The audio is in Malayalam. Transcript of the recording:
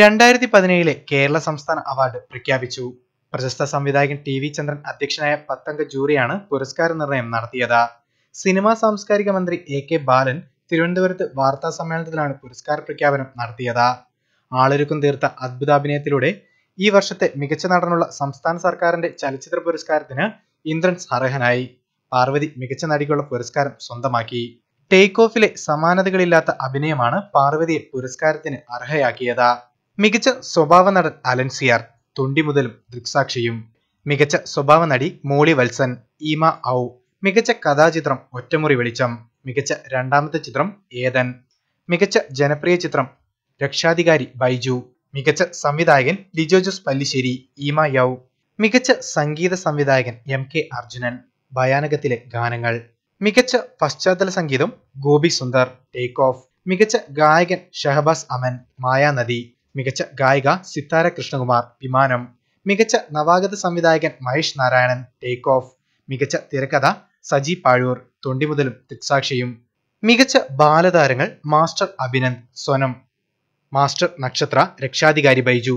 രണ്ടായിരത്തി പതിനേഴിലെ കേരള സംസ്ഥാന അവാർഡ് പ്രഖ്യാപിച്ചു പ്രശസ്ത സംവിധായകൻ ടി വി ചന്ദ്രൻ അധ്യക്ഷനായ പത്തംഗ ജൂറിയാണ് പുരസ്കാര നിർണയം നടത്തിയത് സിനിമാ സാംസ്കാരിക മന്ത്രി എ കെ ബാലൻ തിരുവനന്തപുരത്ത് വാർത്താ സമ്മേളനത്തിലാണ് പുരസ്കാര പ്രഖ്യാപനം നടത്തിയത് ആളൊരുക്കും തീർത്ത അത്ഭുതാഭിനയത്തിലൂടെ ഈ വർഷത്തെ മികച്ച നടനുള്ള സംസ്ഥാന സർക്കാരിന്റെ ചലച്ചിത്ര പുരസ്കാരത്തിന് ഇന്ദ്രൻസ് അർഹനായി പാർവതി മികച്ച നടിക്കുള്ള പുരസ്കാരം സ്വന്തമാക്കി ടേക്ക് ഓഫിലെ സമാനതകളില്ലാത്ത അഭിനയമാണ് പാർവതിയെ പുരസ്കാരത്തിന് അർഹയാക്കിയത് മികച്ച സ്വഭാവ നടൻ അലൻസിയാർ തുണ്ടി മുതലും ദൃക്സാക്ഷിയും മികച്ച സ്വഭാവ നടി മോളി വത്സൻ ഈമ ഔ മികച്ച കഥാചിത്രം ഒറ്റമുറി വെളിച്ചം മികച്ച രണ്ടാമത്തെ ചിത്രം ഏതൻ മികച്ച ജനപ്രിയ ചിത്രം രക്ഷാധികാരി ബൈജു മികച്ച സംവിധായകൻ ലിജോ ജോസ് പല്ലിശ്ശേരി ഈമ യൗ മികച്ച സംഗീത സംവിധായകൻ എം കെ അർജുനൻ ഭയാനകത്തിലെ ഗാനങ്ങൾ മികച്ച പശ്ചാത്തല സംഗീതം ഗോപി സുന്ദർ ടേക്ക് ഓഫ് മികച്ച ഗായകൻ ഷഹബാസ് അമൻ മായാനദി മികച്ച ഗായിക സിത്താര കൃഷ്ണകുമാർ വിമാനം മികച്ച നവാഗത സംവിധായകൻ മഹേഷ് നാരായണൻ ടേക്ക് ഓഫ് മികച്ച തിരക്കഥ സജി പാഴൂർ തൊണ്ടിമുതലും മുതലും മികച്ച ബാലതാരങ്ങൾ മാസ്റ്റർ അഭിനന്ദ് സ്വനം മാസ്റ്റർ നക്ഷത്ര രക്ഷാധികാരി ബൈജു